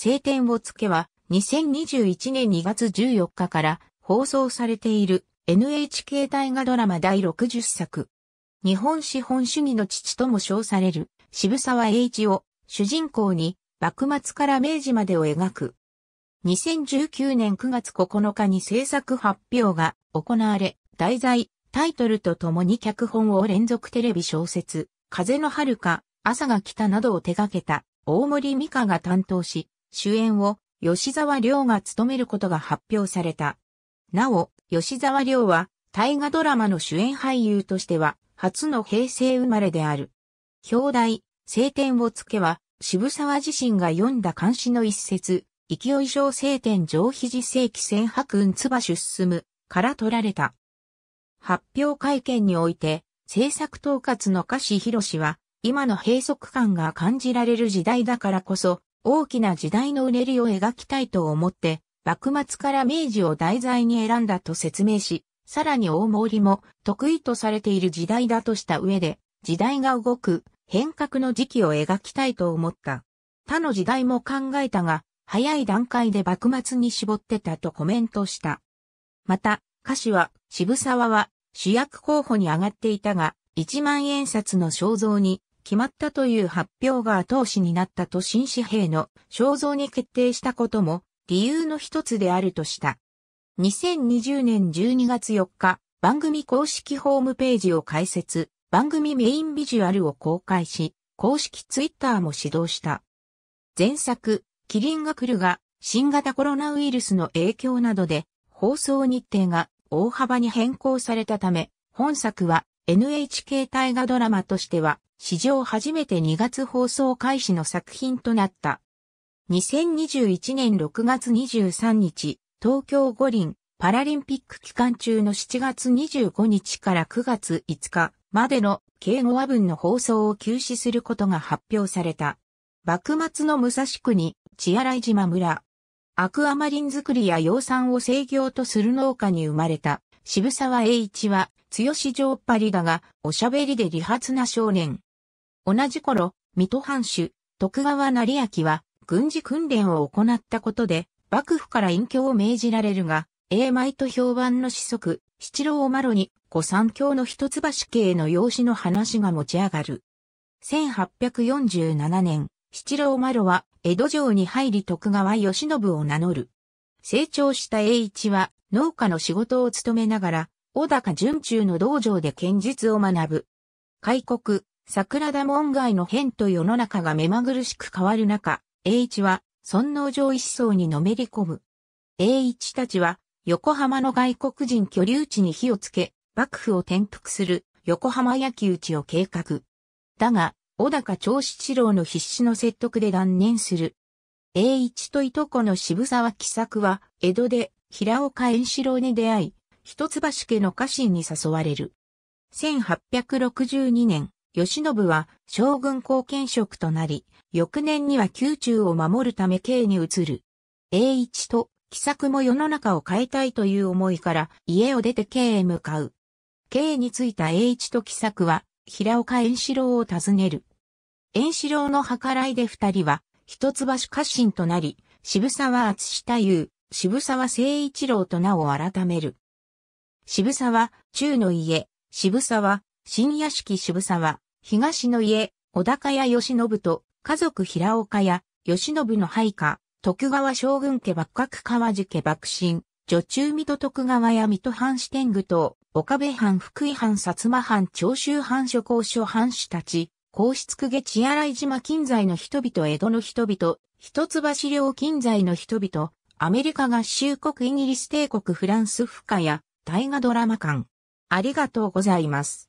晴天をつけは2021年2月14日から放送されている NHK 大河ドラマ第60作。日本資本主義の父とも称される渋沢栄一を主人公に幕末から明治までを描く。2019年9月9日に制作発表が行われ、題材、タイトルとともに脚本を連続テレビ小説、風の遥か、朝が来たなどを手掛けた大森美香が担当し、主演を吉沢亮が務めることが発表された。なお、吉沢亮は大河ドラマの主演俳優としては初の平成生まれである。表題、晴天をつけは渋沢自身が読んだ漢視の一節、勢い上晴天上肘世紀千白雲つば出進むから取られた。発表会見において、制作統括の歌詞博士は、今の閉塞感が感じられる時代だからこそ、大きな時代のうねりを描きたいと思って、幕末から明治を題材に選んだと説明し、さらに大森も得意とされている時代だとした上で、時代が動く変革の時期を描きたいと思った。他の時代も考えたが、早い段階で幕末に絞ってたとコメントした。また、歌詞は渋沢は主役候補に上がっていたが、一万円札の肖像に決まったという発表が後押しになったと新紙幣の肖像に決定したことも理由の一つであるとした。2020年12月4日、番組公式ホームページを開設、番組メインビジュアルを公開し、公式ツイッターも始動した。前作、キリンが来るが、新型コロナウイルスの影響などで、放送日程が大幅に変更されたため、本作は NHK 大河ドラマとしては史上初めて2月放送開始の作品となった。2021年6月23日、東京五輪パラリンピック期間中の7月25日から9月5日までの敬語話文の放送を休止することが発表された。幕末の武蔵国、血洗島村。アクアマリン作りや養蚕を制業とする農家に生まれた渋沢栄一は、強し上っ張りだが、おしゃべりで理髪な少年。同じ頃、水戸藩主、徳川成明は、軍事訓練を行ったことで、幕府から隠居を命じられるが、英米と評判の子息、七郎麻呂に、御三教の一橋系の養子の話が持ち上がる。1847年、七郎麻呂は、江戸城に入り徳川慶喜を名乗る。成長した栄一は、農家の仕事を務めながら、小高順中の道場で剣術を学ぶ。開国、桜田門外の変と世の中が目まぐるしく変わる中、栄一は尊王上一層にのめり込む。栄一たちは横浜の外国人居留地に火をつけ、幕府を転覆する横浜焼き討ちを計画。だが、小高長七郎の必死の説得で断念する。栄一といとこの渋沢喜作は、江戸で平岡円四郎に出会い、一橋家の家臣に誘われる。1862年、吉信は将軍後見職となり、翌年には宮中を守るため京に移る。栄一と喜作も世の中を変えたいという思いから家を出て京へ向かう。京に着いた栄一と喜作は平岡円四郎を訪ねる。円四郎の計らいで二人は一橋家臣となり、渋沢厚下優、渋沢誠一郎と名を改める。渋沢、中の家、渋沢、新屋敷渋沢、東の家、小高屋義信と、家族平岡屋、義信の配下、徳川将軍家幕閣川寺家幕臣、女中水戸徳川屋水戸藩士天狗党、岡部藩福井藩薩摩藩長州藩諸公所藩士たち、皇室公家千洗島近在の人々江戸の人々、一橋領近在の人々、アメリカ合衆国イギリス帝国フランス不可や大河ドラマ館。ありがとうございます。